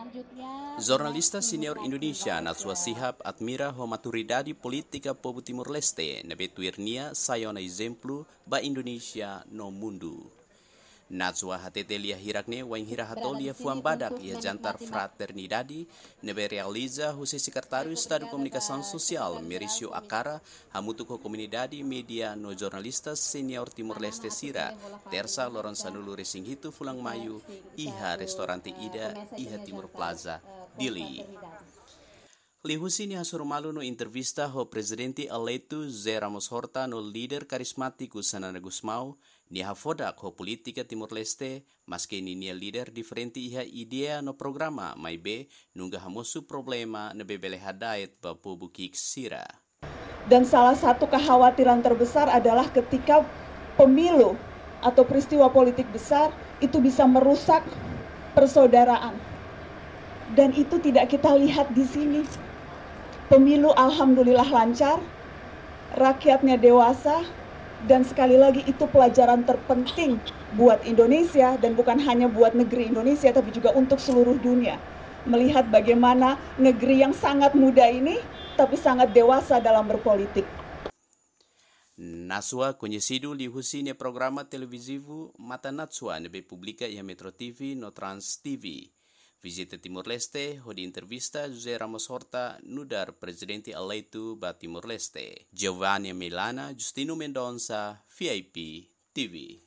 Selanjutnya, Jurnalista senior Indonesia Natswa Sihab Admira Homaturidadi Politika Pobu Timur Leste Nebetwirnia Sayona Izemplu Ba Indonesia No Mundu Nazwa hatete lia hirakne wain hatolia lia badak ia jantar fraternidadi nebe realiza husi sekretaris stadu komunikasi sosial Merisio Akara hamutuko komunidadi media no jurnalista senior Timur leste Sira Tersa Sanulu Resing Hitu Fulang Mayu Iha Restorante eh, Ida Iha Timur Plaza eh, Dili ni hasur malu no intervista ho presidente eleito Zé Ramos Horta no líder carismático Sanana Gusmau ni ha foda ho politika timur leste maske que ni nia líder diferente iha idea no programa be nunggah hamosu problema na bebele hadait bapu bukik sira. Dan salah satu kekhawatiran terbesar adalah ketika pemilu atau peristiwa politik besar itu bisa merusak persaudaraan. Dan itu tidak kita lihat di sini. Pemilu alhamdulillah lancar, rakyatnya dewasa, dan sekali lagi itu pelajaran terpenting buat Indonesia dan bukan hanya buat negeri Indonesia tapi juga untuk seluruh dunia. Melihat bagaimana negeri yang sangat muda ini tapi sangat dewasa dalam berpolitik. Naswa conhecido li husine programa Mata Matanatsua nebe publika ya Metro TV no Trans TV. Visite Timor Leste, hodi intervista José Ramos Horta no dar presidente eleito da Timor Leste. Giovanni Milana, Justino Mendonça, VIP TV.